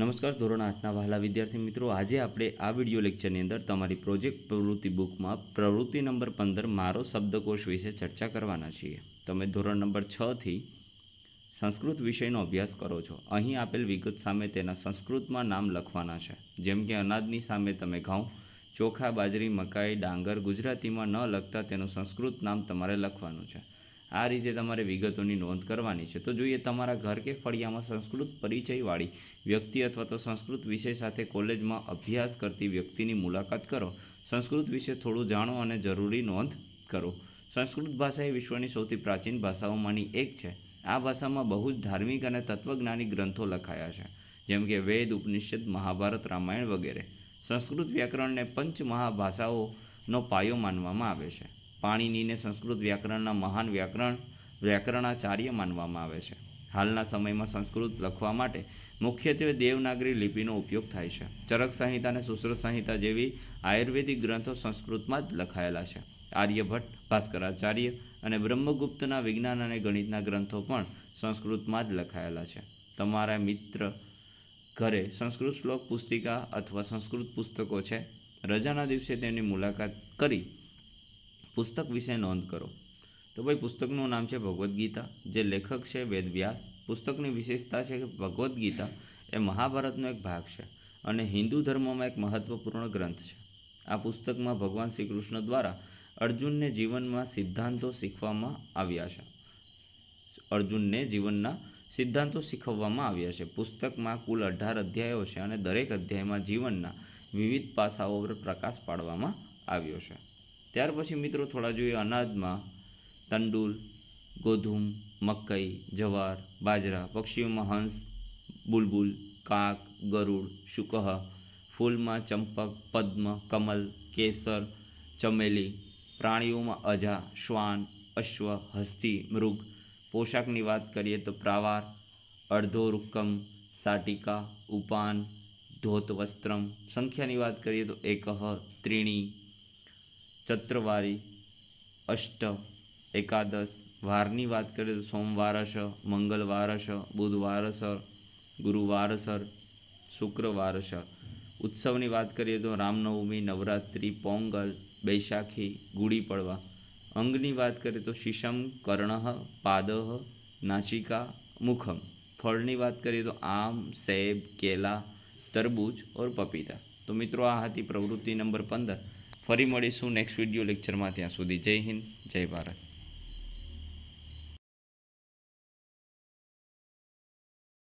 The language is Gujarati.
નમસ્કાર ધોરણ આઠના વહાલા વિદ્યાર્થી મિત્રો આજે આપણે આ વિડિયો લેક્ચરની અંદર તમારી પ્રોજેક્ટ પ્રવૃત્તિ બુકમાં પ્રવૃત્તિ નંબર પંદર મારો શબ્દકોશ વિશે ચર્ચા કરવાના છીએ તમે ધોરણ નંબર છથી સંસ્કૃત વિષયનો અભ્યાસ કરો છો અહીં આપેલ વિગત સામે તેના સંસ્કૃતમાં નામ લખવાના છે જેમ કે અનાજની સામે તમે ઘઉં ચોખા બાજરી મકાઈ ડાંગર ગુજરાતીમાં ન લખતા તેનું સંસ્કૃત નામ તમારે લખવાનું છે આ રીતે તમારે વિગતોની નોંધ કરવાની છે તો જોઈએ તમારા ઘર કે ફળિયામાં સંસ્કૃત પરિચયવાળી વ્યક્તિ અથવા તો સંસ્કૃત વિષય સાથે કોલેજમાં અભ્યાસ કરતી વ્યક્તિની મુલાકાત કરો સંસ્કૃત વિશે થોડું જાણો અને જરૂરી નોંધ કરો સંસ્કૃત ભાષા એ વિશ્વની સૌથી પ્રાચીન ભાષાઓમાંની એક છે આ ભાષામાં બહુ જ ધાર્મિક અને તત્વજ્ઞાની ગ્રંથો લખાયા છે જેમ કે વેદ ઉપનિષદ મહાભારત રામાયણ વગેરે સંસ્કૃત વ્યાકરણને પંચ મહાભાષાઓનો પાયો માનવામાં આવે છે પાણીનીને સંસ્કૃત વ્યાકરણના મહાન વ્યાકરણ વ્યાકરણાચાર્ય માનવામાં આવે છે હાલના સમયમાં સંસ્કૃત લખવા માટે મુખ્યત્વે દેવનાગરી લિપિનો ઉપયોગ થાય છે ચરક સંહિતા અને સુશ્રુત સંહિતા જેવી આયુર્વેદિક ગ્રંથો સંસ્કૃતમાં જ લખાયેલા છે આર્યભટ્ટ ભાસ્કરાચાર્ય અને બ્રહ્મગુપ્તના વિજ્ઞાન અને ગણિતના ગ્રંથો પણ સંસ્કૃતમાં જ લખાયેલા છે તમારા મિત્ર ઘરે સંસ્કૃત શ્લોક પુસ્તિકા અથવા સંસ્કૃત પુસ્તકો છે રજાના દિવસે તેની મુલાકાત કરી પુસ્તક વિશે નોંધ કરો તો ભાઈ પુસ્તકનું નામ છે ભગવદ્ ગીતા જે લેખક છે વેદવ્યાસ પુસ્તકની વિશેષતા છે કે ભગવદ્ ગીતા એ મહાભારતનો એક ભાગ છે અને હિન્દુ ધર્મમાં એક મહત્વપૂર્ણ ગ્રંથ છે આ પુસ્તકમાં ભગવાન શ્રી કૃષ્ણ દ્વારા અર્જુનને જીવનમાં સિદ્ધાંતો શીખવામાં આવ્યા છે અર્જુનને જીવનના સિદ્ધાંતો શીખવવામાં આવ્યા છે પુસ્તકમાં કુલ અઢાર અધ્યાયો છે અને દરેક અધ્યાયમાં જીવનના વિવિધ પાસાઓ પર પ્રકાશ પાડવામાં આવ્યો છે ત્યાર પછી મિત્રો થોડા જોઈએ અનાજમાં તંડુલ ગોધુમ મકઈ જવાર બાજરા પક્ષીઓમાં હંસ બુલબુલ કાક ગરુડ શુકહ ફૂલમાં ચંપક પદ્મ કમલ કેસર ચમેલી પ્રાણીઓમાં અજા શ્વાન અશ્વ હસ્તી મૃગ પોશાકની વાત કરીએ તો પ્રાવાર અડધો રૂકમ સાટિકા ઉપાન ધોત વસ્ત્રમ સંખ્યાની વાત કરીએ તો એકહ ત્રીણી ચત્રવારી અષ્ટ એકાદશ વારની વાત કરીએ તો સોમવાર હશ મંગળવાર હશ બુધવાર સર ગુરુવાર સર શુક્રવાર સર ઉત્સવની વાત કરીએ તો રામનવમી નવરાત્રિ પોંગલ બૈસાખી ગુડી પડવા અંગની વાત કરીએ તો શીશમ કર્ણ પાદહ નાચિકા મુખમ ફળની વાત કરીએ તો આમ સેબ કેલા તરબૂચ ઓર પપીતા તો મિત્રો આ હતી પ્રવૃત્તિ નંબર પંદર ફરી મળીશું નેક્સ્ટ વિડીયો લેક્ચરમાં ત્યાં સુધી જય હિન્દ જય ભારત